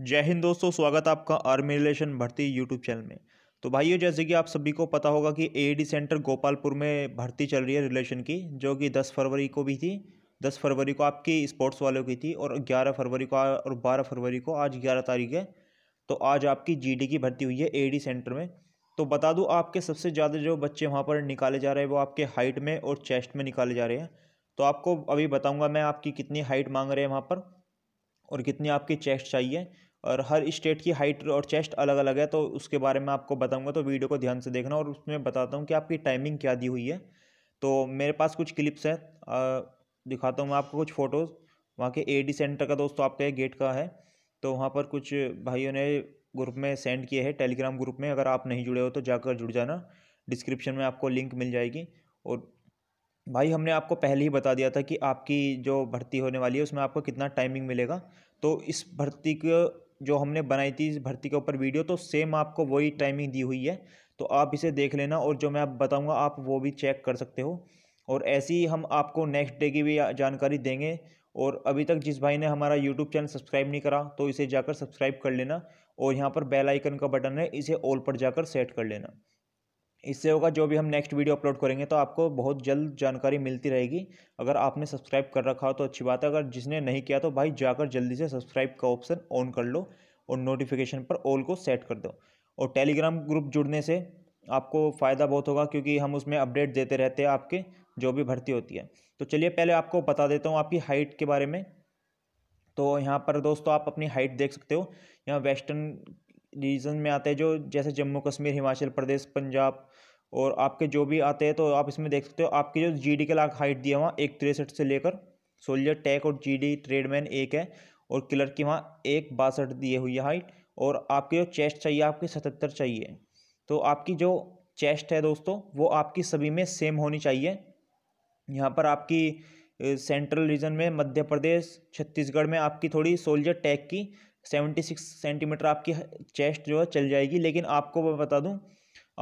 जय हिंद दोस्तों स्वागत है आपका आर्मी रिलेशन भर्ती यूट्यूब चैनल में तो भाइयों जैसे कि आप सभी को पता होगा कि ए सेंटर गोपालपुर में भर्ती चल रही है रिलेशन की जो कि 10 फरवरी को भी थी 10 फरवरी को आपकी स्पोर्ट्स वालों की थी और 11 फरवरी को और 12 फरवरी को आज 11 तारीख है तो आज आपकी जी की भर्ती हुई है ए सेंटर में तो बता दूँ आपके सबसे ज़्यादा जो बच्चे वहाँ पर निकाले जा रहे हैं वो आपके हाइट में और चेस्ट में निकाले जा रहे हैं तो आपको अभी बताऊँगा मैं आपकी कितनी हाइट मांग रहे हैं वहाँ पर और कितनी आपकी चेस्ट चाहिए और हर स्टेट की हाइट और चेस्ट अलग अलग है तो उसके बारे में आपको बताऊंगा तो वीडियो को ध्यान से देखना और उसमें बताता हूँ कि आपकी टाइमिंग क्या दी हुई है तो मेरे पास कुछ क्लिप्स हैं दिखाता हूँ मैं आपको कुछ फ़ोटोज़ वहाँ के ए सेंटर का दोस्तों आपके गेट का है तो वहाँ पर कुछ भाइयों ने ग्रुप में सेंड किए हैं टेलीग्राम ग्रुप में अगर आप नहीं जुड़े हो तो जाकर जुड़ जाना डिस्क्रिप्शन में आपको लिंक मिल जाएगी और भाई हमने आपको पहले ही बता दिया था कि आपकी जो भर्ती होने वाली है उसमें आपको कितना टाइमिंग मिलेगा तो इस भर्ती के जो हमने बनाई थी भर्ती के ऊपर वीडियो तो सेम आपको वही टाइमिंग दी हुई है तो आप इसे देख लेना और जो मैं आप बताऊँगा आप वो भी चेक कर सकते हो और ऐसी ही हम आपको नेक्स्ट डे की भी जानकारी देंगे और अभी तक जिस भाई ने हमारा यूट्यूब चैनल सब्सक्राइब नहीं करा तो इसे जाकर सब्सक्राइब कर लेना और यहाँ पर बेल आइकन का बटन है इसे ऑल पर जाकर सेट कर लेना इससे होगा जो भी हम नेक्स्ट वीडियो अपलोड करेंगे तो आपको बहुत जल्द जानकारी मिलती रहेगी अगर आपने सब्सक्राइब कर रखा हो तो अच्छी बात है अगर जिसने नहीं किया तो भाई जाकर जल्दी से सब्सक्राइब का ऑप्शन ऑन कर लो और नोटिफिकेशन पर ऑल को सेट कर दो और टेलीग्राम ग्रुप जुड़ने से आपको फ़ायदा बहुत होगा क्योंकि हम उसमें अपडेट देते रहते हैं आपके जो भी भर्ती होती है तो चलिए पहले आपको बता देता हूँ आपकी हाइट के बारे में तो यहाँ पर दोस्तों आप अपनी हाइट देख सकते हो यहाँ वेस्टर्न रीजन में आते हैं जो जैसे जम्मू कश्मीर हिमाचल प्रदेश पंजाब और आपके जो भी आते हैं तो आप इसमें देख सकते हो आपकी जो जी डी के लाख हाइट दिया वहाँ एक तिरसठ से लेकर सोल्जर टैक और जी डी ट्रेडमैन एक है और क्लर्क की वहाँ एक बासठ दिए हुई है हाइट और आपकी जो चेस्ट चाहिए आपकी सतहत्तर चाहिए तो आपकी जो चेस्ट है दोस्तों वो आपकी सभी में सेम होनी चाहिए यहाँ पर आपकी सेंट्रल रीजन में मध्य प्रदेश छत्तीसगढ़ में आपकी थोड़ी सोल्जर टैग की सेवेंटी सिक्स सेंटीमीटर आपकी चेस्ट जो है चल जाएगी लेकिन आपको मैं बता दूं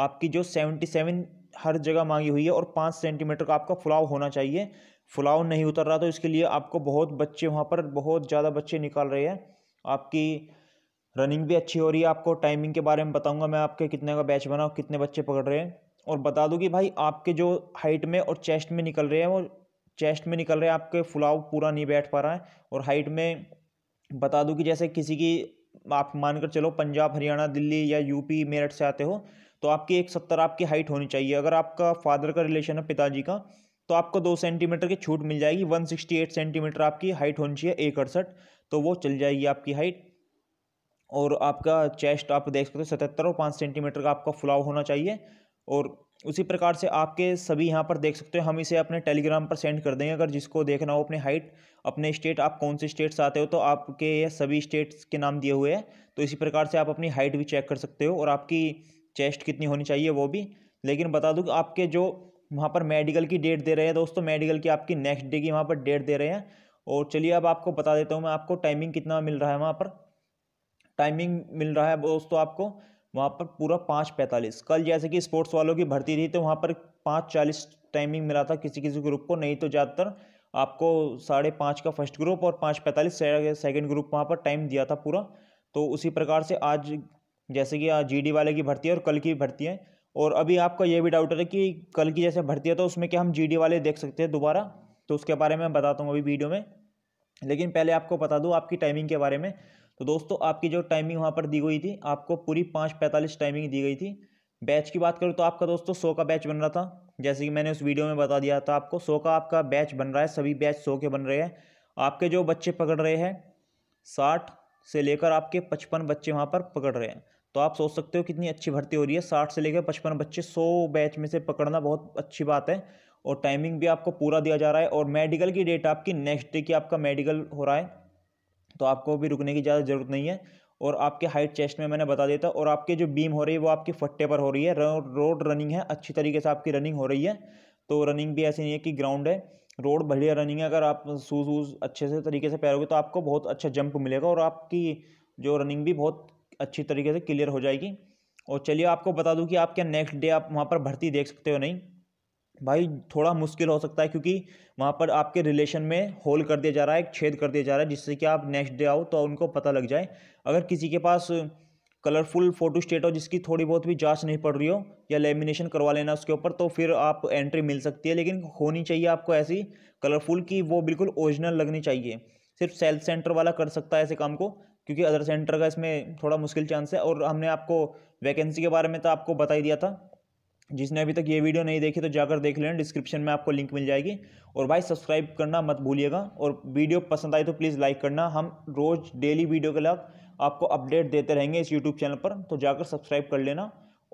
आपकी जो सेवेंटी सेवन हर जगह मांगी हुई है और पाँच सेंटीमीटर का आपका फुलाव होना चाहिए फुलाव नहीं उतर रहा तो इसके लिए आपको बहुत बच्चे वहाँ पर बहुत ज़्यादा बच्चे निकाल रहे हैं आपकी रनिंग भी अच्छी हो रही है आपको टाइमिंग के बारे में बताऊँगा मैं आपके कितने का बैच बना कितने बच्चे पकड़ रहे हैं और बता दूँ कि भाई आपके जो हाइट में और चेस्ट में निकल रहे हैं वो चेस्ट में निकल रहे हैं आपके फुलाव पूरा नहीं बैठ पा रहा है और हाइट में बता दूं कि जैसे किसी की आप मानकर चलो पंजाब हरियाणा दिल्ली या यूपी मेरठ से आते हो तो आपकी एक सत्तर आपकी हाइट होनी चाहिए अगर आपका फादर का रिलेशन है पिताजी का तो आपको दो सेंटीमीटर की छूट मिल जाएगी वन सिक्सटी एट सेंटीमीटर आपकी हाइट होनी चाहिए एक अड़सठ तो वो चल जाएगी आपकी हाइट और आपका चेस्ट आप देख सकते हो सतहत्तर और पाँच सेंटीमीटर का आपका फुलाव होना चाहिए और उसी प्रकार से आपके सभी यहाँ पर देख सकते हो हम इसे अपने टेलीग्राम पर सेंड कर देंगे अगर जिसको देखना हो अपने हाइट अपने स्टेट आप कौन से स्टेट से आते हो तो आपके ये सभी स्टेट्स के नाम दिए हुए हैं तो इसी प्रकार से आप अपनी हाइट भी चेक कर सकते हो और आपकी चेस्ट कितनी होनी चाहिए वो भी लेकिन बता दूँ कि आपके जो वहाँ पर मेडिकल की डेट दे रहे हैं दोस्तों मेडिकल की आपकी नेक्स्ट डे की वहाँ पर डेट दे रहे हैं और चलिए अब आपको बता देता हूँ मैं आपको टाइमिंग कितना मिल रहा है वहाँ पर टाइमिंग मिल रहा है दोस्तों आपको वहाँ पर पूरा पाँच पैंतालीस कल जैसे कि स्पोर्ट्स वालों की भर्ती थी तो वहाँ पर पाँच चालीस टाइमिंग मिला था किसी किसी ग्रुप को नहीं तो ज़्यादातर आपको साढ़े पाँच का फर्स्ट ग्रुप और पाँच पैंतालीस सेकेंड ग्रुप वहाँ पर टाइम दिया था पूरा तो उसी प्रकार से आज जैसे कि आज जी वाले की भर्ती है और कल की भर्ती है और अभी आपका यह भी डाउट है कि कल की जैसे भर्ती है तो उसमें क्या हम जी वाले देख सकते हैं दोबारा तो उसके बारे में मैं बताता हूँ अभी वीडियो में लेकिन पहले आपको बता दूँ आपकी टाइमिंग के बारे में तो दोस्तों आपकी जो टाइमिंग वहाँ पर दी गई थी आपको पूरी पाँच पैंतालीस टाइमिंग दी गई थी बैच की बात करूँ तो आपका दोस्तों सौ का बैच बन रहा था जैसे कि मैंने उस वीडियो में बता दिया था आपको सौ का आपका बैच बन रहा है सभी बैच सौ के बन रहे हैं आपके जो बच्चे पकड़ रहे हैं साठ से लेकर आपके पचपन बच्चे वहाँ पर पकड़ रहे हैं तो आप सोच सकते हो कितनी अच्छी भर्ती हो रही है साठ से लेकर पचपन बच्चे सौ बैच में से पकड़ना बहुत अच्छी बात है और टाइमिंग भी आपको पूरा दिया जा रहा है और मेडिकल की डेट आपकी नेक्स्ट डे की आपका मेडिकल हो रहा है तो आपको भी रुकने की ज़्यादा ज़रूरत नहीं है और आपके हाइट चेस्ट में मैंने बता दिया था और आपके जो बीम हो रही है वो आपके फट्टे पर हो रही है रोड रनिंग है अच्छी तरीके से आपकी रनिंग हो रही है तो रनिंग भी ऐसी नहीं है कि ग्राउंड है रोड बढ़िया रनिंग है अगर आप शूज़ वूज़ अच्छे से तरीके से पैरोगे तो आपको बहुत अच्छा जंप मिलेगा और आपकी जो रनिंग भी बहुत अच्छी तरीके से क्लियर हो जाएगी और चलिए आपको बता दूँ कि आप क्या नेक्स्ट डे आप वहाँ पर भर्ती देख सकते हो नहीं भाई थोड़ा मुश्किल हो सकता है क्योंकि वहाँ पर आपके रिलेशन में होल कर दिया जा रहा है छेद कर दिया जा रहा है जिससे कि आप नेक्स्ट डे आओ तो उनको पता लग जाए अगर किसी के पास कलरफुल फोटो स्टेट हो जिसकी थोड़ी बहुत भी जांच नहीं पड़ रही हो या लेमिनेशन करवा लेना उसके ऊपर तो फिर आप एंट्री मिल सकती है लेकिन होनी चाहिए आपको ऐसी कलरफुल कि वो बिल्कुल ओरिजिनल लगनी चाहिए सिर्फ सेल्फ सेंटर वाला कर सकता है ऐसे काम को क्योंकि अदर सेंटर का इसमें थोड़ा मुश्किल चांस है और हमने आपको वैकेंसी के बारे में तो आपको बता ही दिया था जिसने अभी तक ये वीडियो नहीं देखी तो जाकर देख लेना डिस्क्रिप्शन में आपको लिंक मिल जाएगी और भाई सब्सक्राइब करना मत भूलिएगा और वीडियो पसंद आई तो प्लीज़ लाइक करना हम रोज़ डेली वीडियो के लाभ आपको अपडेट देते रहेंगे इस यूट्यूब चैनल पर तो जाकर सब्सक्राइब कर लेना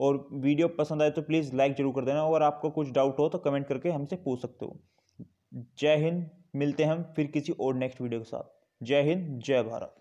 और वीडियो पसंद आए तो प्लीज़ लाइक ज़रूर कर देना और आपको कुछ डाउट हो तो कमेंट करके हमसे पूछ सकते हो जय हिंद मिलते हैं हम फिर किसी और नेक्स्ट वीडियो के साथ जय हिंद जय भारत